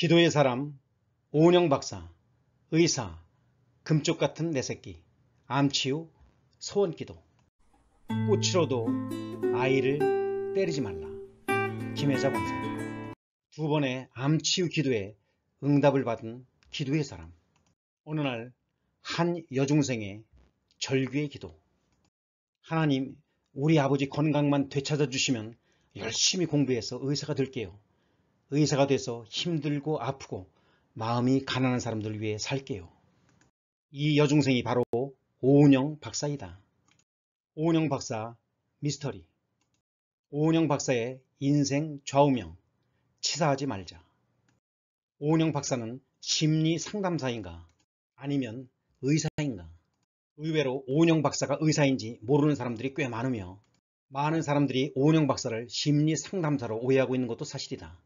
기도의 사람, 오은영 박사, 의사, 금쪽 같은 내 새끼, 암치유, 소원기도. 꽃으로도 아이를 때리지 말라. 김혜자 본사두 번의 암치유 기도에 응답을 받은 기도의 사람. 어느 날 한 여중생의 절규의 기도. 하나님, 우리 아버지 건강만 되찾아 주시면 열심히 공부해서 의사가 될게요. 의사가 돼서 힘들고 아프고 마음이 가난한 사람들 위해 살게요. 이 여중생이 바로 오은영 박사이다. 오은영 박사 미스터리 오은영 박사의 인생 좌우명 치사하지 말자. 오은영 박사는 심리 상담사인가 아니면 의사인가 의외로 오은영 박사가 의사인지 모르는 사람들이 꽤 많으며 많은 사람들이 오은영 박사를 심리 상담사로 오해하고 있는 것도 사실이다.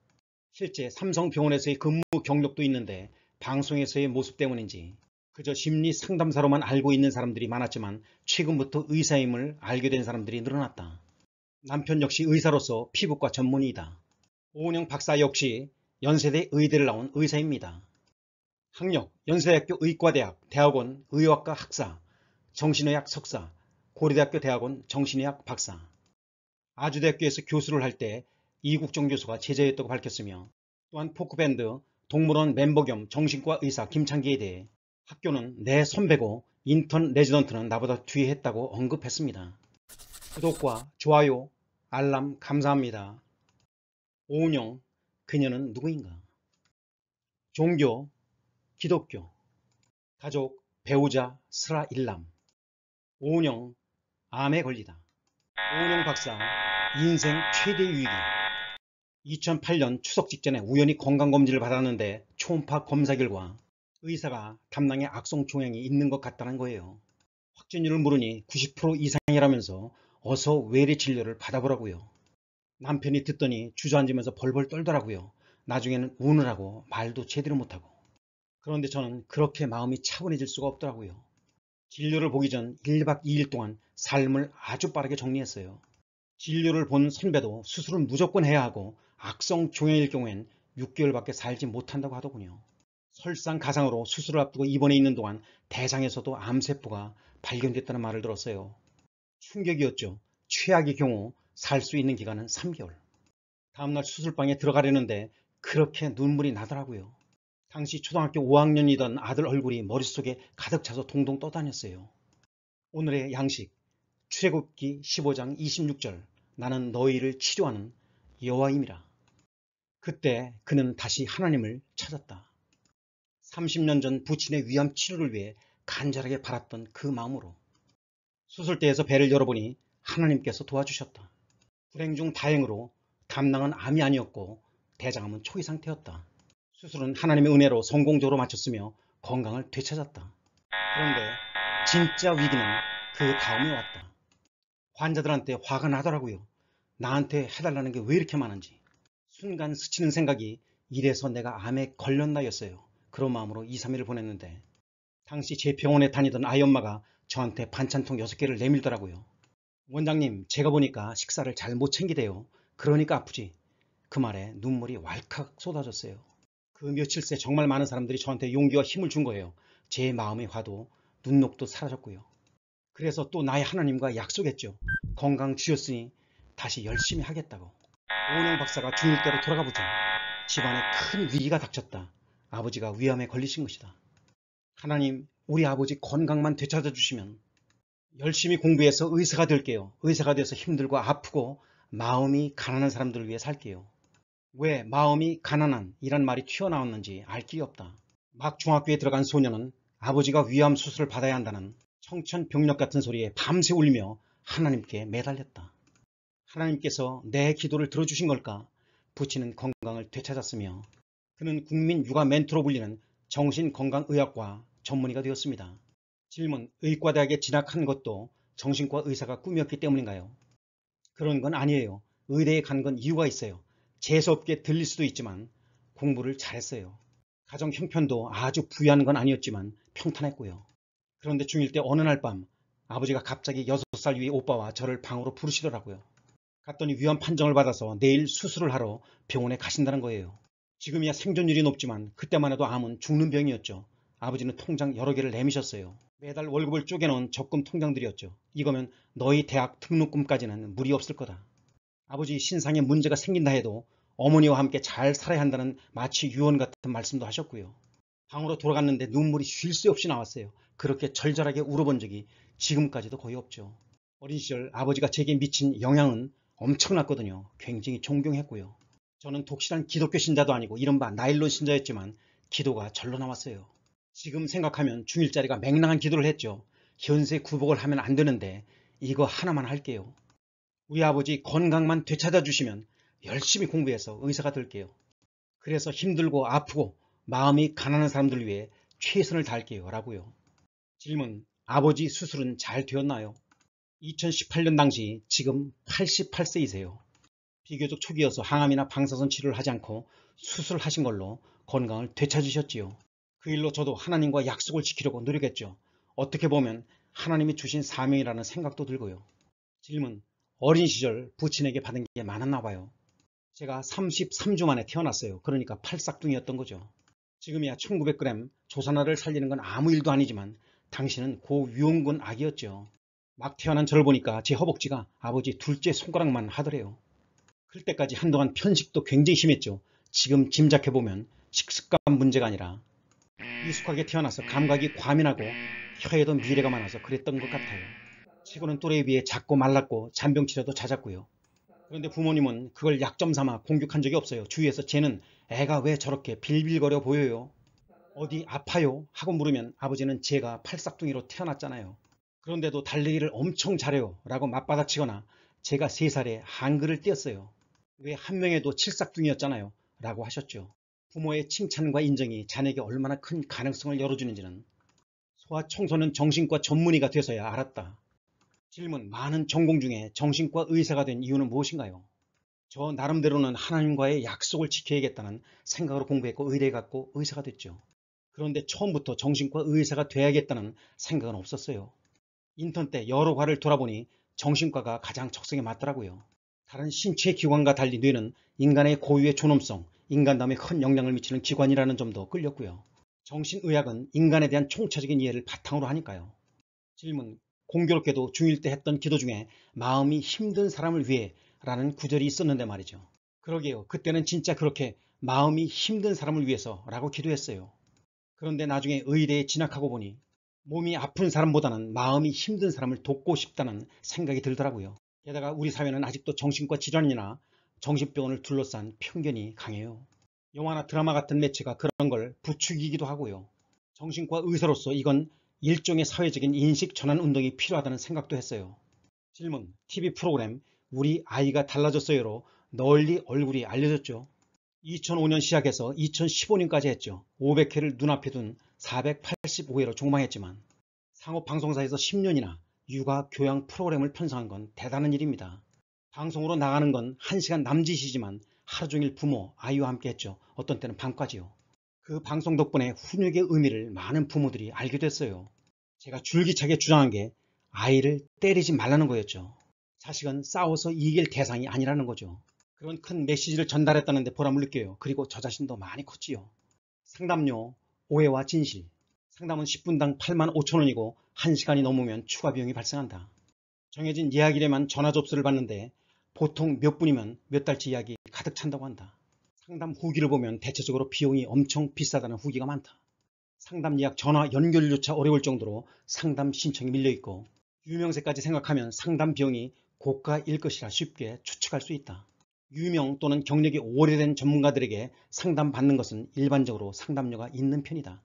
실제 삼성병원에서의 근무 경력도 있는데 방송에서의 모습 때문인지 그저 심리 상담사로만 알고 있는 사람들이 많았지만 최근부터 의사임을 알게 된 사람들이 늘어났다. 남편 역시 의사로서 피부과 전문의이다. 오은영 박사 역시 연세대 의대를 나온 의사입니다. 학력, 연세대학교 의과대학, 대학원 의학과 학사, 정신의학 석사, 고려대학교 대학원 정신의학 박사. 아주대학교에서 교수를 할때 이국종 교수가 제재했다고 밝혔으며 또한 포크밴드 동물원 멤버 겸 정신과 의사 김창기에 대해 학교는 내 선배고 인턴 레지던트는 나보다 뒤에 했다고 언급했습니다. 구독과 좋아요, 알람 감사합니다. 오은영, 그녀는 누구인가? 종교, 기독교, 가족, 배우자, 스라일람 오은영, 암에 걸리다. 오은영 박사, 인생 최대 위기. 2008년 추석 직전에 우연히 건강검진을 받았는데 초음파 검사 결과 의사가 담낭에 악성종양이 있는 것 같다는 거예요. 확진율을 물으니 90% 이상이라면서 어서 외래 진료를 받아보라고요. 남편이 듣더니 주저앉으면서 벌벌 떨더라고요. 나중에는 우느라고 말도 제대로 못하고. 그런데 저는 그렇게 마음이 차분해질 수가 없더라고요. 진료를 보기 전 1박 2일 동안 삶을 아주 빠르게 정리했어요. 진료를 본 선배도 수술은 무조건 해야 하고 악성 종양일 경우엔 6개월밖에 살지 못한다고 하더군요. 설상가상으로 수술을 앞두고 입원해 있는 동안 대상에서도 암세포가 발견됐다는 말을 들었어요. 충격이었죠. 최악의 경우 살 수 있는 기간은 3개월. 다음날 수술방에 들어가려는데 그렇게 눈물이 나더라고요. 당시 초등학교 5학년이던 아들 얼굴이 머릿속에 가득 차서 동동 떠다녔어요. 오늘의 양식 출애굽기 15장 26절 나는 너희를 치료하는 여호와임이라. 그때 그는 다시 하나님을 찾았다. 30년 전 부친의 위암 치료를 위해 간절하게 바랐던 그 마음으로 수술대에서 배를 열어보니 하나님께서 도와주셨다. 불행 중 다행으로 담낭은 암이 아니었고 대장암은 초기 상태였다. 수술은 하나님의 은혜로 성공적으로 마쳤으며 건강을 되찾았다. 그런데 진짜 위기는 그 다음에 왔다. 환자들한테 화가 나더라고요. 나한테 해달라는 게 왜 이렇게 많은지. 순간 스치는 생각이 이래서 내가 암에 걸렸나였어요. 그런 마음으로 2, 3일을 보냈는데 당시 제 병원에 다니던 아이 엄마가 저한테 반찬통 6개를 내밀더라고요. 원장님 제가 보니까 식사를 잘 못 챙기대요. 그러니까 아프지. 그 말에 눈물이 왈칵 쏟아졌어요. 그 며칠 새 정말 많은 사람들이 저한테 용기와 힘을 준 거예요. 제 마음의 화도 눈녹도 사라졌고요. 그래서 또 나의 하나님과 약속했죠. 건강 주셨으니 다시 열심히 하겠다고. 오은 박사가 중일때로 돌아가 보자 집안에 큰 위기가 닥쳤다. 아버지가 위암에 걸리신 것이다. 하나님 우리 아버지 건강만 되찾아 주시면 열심히 공부해서 의사가 될게요. 의사가 돼서 힘들고 아프고 마음이 가난한 사람들을 위해 살게요. 왜 마음이 가난한 이란 말이 튀어나왔는지 알 길이 없다. 막 중학교에 들어간 소녀는 아버지가 위암 수술을 받아야 한다는 청천벽력 같은 소리에 밤새 울며 하나님께 매달렸다. 하나님께서 내 기도를 들어주신 걸까? 부친은 건강을 되찾았으며 그는 국민 육아 멘토로 불리는 정신건강의학과 전문의가 되었습니다. 질문, 의과대학에 진학한 것도 정신과 의사가 꿈이었기 때문인가요? 그런 건 아니에요. 의대에 간 건 이유가 있어요. 재수없게 들릴 수도 있지만 공부를 잘했어요. 가정 형편도 아주 부유한 건 아니었지만 평탄했고요. 그런데 중1 때 어느 날 밤 아버지가 갑자기 6살 위의 오빠와 저를 방으로 부르시더라고요. 갔더니 위험 판정을 받아서 내일 수술을 하러 병원에 가신다는 거예요. 지금이야 생존율이 높지만 그때만 해도 암은 죽는 병이었죠. 아버지는 통장 여러 개를 내미셨어요. 매달 월급을 쪼개놓은 적금 통장들이었죠. 이거면 너희 대학 등록금까지는 무리 없을 거다. 아버지 신상에 문제가 생긴다 해도 어머니와 함께 잘 살아야 한다는 마치 유언 같은 말씀도 하셨고요. 방으로 돌아갔는데 눈물이 쉴 새 없이 나왔어요. 그렇게 절절하게 울어본 적이 지금까지도 거의 없죠. 어린 시절 아버지가 제게 미친 영향은 엄청났거든요. 굉장히 존경했고요. 저는 독실한 기독교 신자도 아니고 이른바 나일론 신자였지만 기도가 절로 나왔어요. 지금 생각하면 중일자리가 맹랑한 기도를 했죠. 현세 구복을 하면 안 되는데 이거 하나만 할게요. 우리 아버지 건강만 되찾아 주시면 열심히 공부해서 의사가 될게요. 그래서 힘들고 아프고 마음이 가난한 사람들 위해 최선을 다할게요. 라고요. 질문 아버지 수술은 잘 되었나요? 2018년 당시 지금 88세이세요. 비교적 초기여서 항암이나 방사선 치료를 하지 않고 수술하신 을 걸로 건강을 되찾으셨지요. 그 일로 저도 하나님과 약속을 지키려고 노력했죠. 어떻게 보면 하나님이 주신 사명이라는 생각도 들고요. 질문, 어린 시절 부친에게 받은 게 많았나 봐요. 제가 33주 만에 태어났어요. 그러니까 팔싹둥이였던 거죠. 지금이야 1900g 조산화를 살리는 건 아무 일도 아니지만 당신은 고위험군 아기였죠. 막 태어난 저를 보니까 제 허벅지가 아버지 둘째 손가락만 하더래요. 그때까지 한동안 편식도 굉장히 심했죠. 지금 짐작해보면 식습관 문제가 아니라 미숙하게 태어나서 감각이 과민하고 혀에도 미래가 많아서 그랬던 것 같아요. 최고는 또래에 비해 작고 말랐고 잔병치레도 잦았고요. 그런데 부모님은 그걸 약점 삼아 공격한 적이 없어요. 주위에서 쟤는 애가 왜 저렇게 빌빌거려 보여요? 어디 아파요? 하고 물으면 아버지는 제가 팔싹둥이로 태어났잖아요. 그런데도 달리기를 엄청 잘해요 라고 맞받아치거나 제가 3살에 한글을 띄었어요. 왜 한 명에도 칠삭둥이였잖아요 라고 하셨죠. 부모의 칭찬과 인정이 자네에게 얼마나 큰 가능성을 열어주는지는 소아청소년 정신과 전문의가 돼서야 알았다. 질문 많은 전공 중에 정신과 의사가 된 이유는 무엇인가요? 저 나름대로는 하나님과의 약속을 지켜야겠다는 생각으로 공부했고 의뢰해갖고 의사가 됐죠. 그런데 처음부터 정신과 의사가 돼야겠다는 생각은 없었어요. 인턴 때 여러 과를 돌아보니 정신과가 가장 적성에 맞더라고요. 다른 신체 기관과 달리 뇌는 인간의 고유의 존엄성, 인간담에 큰 영향을 미치는 기관이라는 점도 끌렸고요. 정신의학은 인간에 대한 총체적인 이해를 바탕으로 하니까요. 질문, 공교롭게도 중1 때 했던 기도 중에 마음이 힘든 사람을 위해 라는 구절이 있었는데 말이죠. 그러게요. 그때는 진짜 그렇게 마음이 힘든 사람을 위해서 라고 기도했어요. 그런데 나중에 의대에 진학하고 보니 몸이 아픈 사람보다는 마음이 힘든 사람을 돕고 싶다는 생각이 들더라고요. 게다가 우리 사회는 아직도 정신과 질환이나 정신병원을 둘러싼 편견이 강해요. 영화나 드라마 같은 매체가 그런 걸 부추기기도 하고요. 정신과 의사로서 이건 일종의 사회적인 인식 전환 운동이 필요하다는 생각도 했어요. 질문, TV 프로그램 우리 아이가 달라졌어요로 널리 얼굴이 알려졌죠. 2005년 시작해서 2015년까지 했죠. 500회를 눈앞에 둔 485회로 종방했지만 상업 방송사에서 10년이나 육아 교양 프로그램을 편성한 건 대단한 일입니다. 방송으로 나가는 건 1시간 남짓이지만 하루 종일 부모, 아이와 함께 했죠. 어떤 때는 밤까지요. 그 방송 덕분에 훈육의 의미를 많은 부모들이 알게 됐어요. 제가 줄기차게 주장한 게 아이를 때리지 말라는 거였죠. 자식은 싸워서 이길 대상이 아니라는 거죠. 그런 큰 메시지를 전달했다는데 보람을 느껴요. 그리고 저 자신도 많이 컸지요. 상담료, 오해와 진실, 상담은 10분당 8만 5천원이고 1시간이 넘으면 추가 비용이 발생한다. 정해진 예약일에만 전화 접수를 받는데 보통 몇 분이면 몇 달치 예약이 가득 찬다고 한다. 상담 후기를 보면 대체적으로 비용이 엄청 비싸다는 후기가 많다. 상담 예약 전화 연결조차 어려울 정도로 상담 신청이 밀려있고 유명세까지 생각하면 상담 비용이 고가일 것이라 쉽게 추측할 수 있다. 유명 또는 경력이 오래된 전문가들에게 상담받는 것은 일반적으로 상담료가 있는 편이다.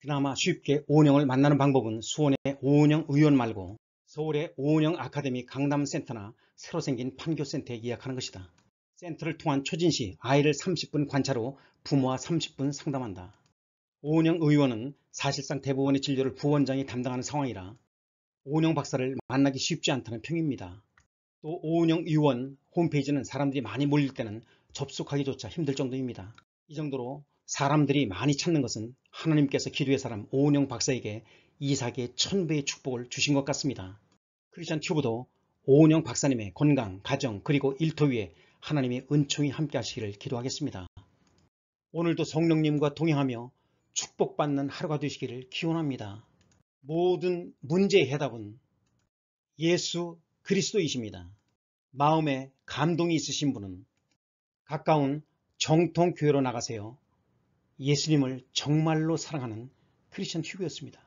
그나마 쉽게 오은영을 만나는 방법은 수원의 오은영 의원 말고 서울의 오은영 아카데미 강남센터나 새로 생긴 판교센터에 예약하는 것이다. 센터를 통한 초진 시 아이를 30분 관찰후 부모와 30분 상담한다. 오은영 의원은 사실상 대부분의 진료를 부원장이 담당하는 상황이라 오은영 박사를 만나기 쉽지 않다는 평입니다. 또 오은영 의원 홈페이지는 사람들이 많이 몰릴 때는 접속하기조차 힘들 정도입니다. 이 정도로 사람들이 많이 찾는 것은 하나님께서 기도의 사람 오은영 박사에게 이삭의 천배의 축복을 주신 것 같습니다. 크리스천 튜브도 오은영 박사님의 건강, 가정, 그리고 일터 위에 하나님의 은총이 함께 하시기를 기도하겠습니다. 오늘도 성령님과 동행하며 축복받는 하루가 되시기를 기원합니다. 모든 문제의 해답은 예수 그리스도이십니다. 마음에 감동이 있으신 분은 가까운 정통교회로 나가세요. 예수님을 정말로 사랑하는 크리스천 휴교였습니다.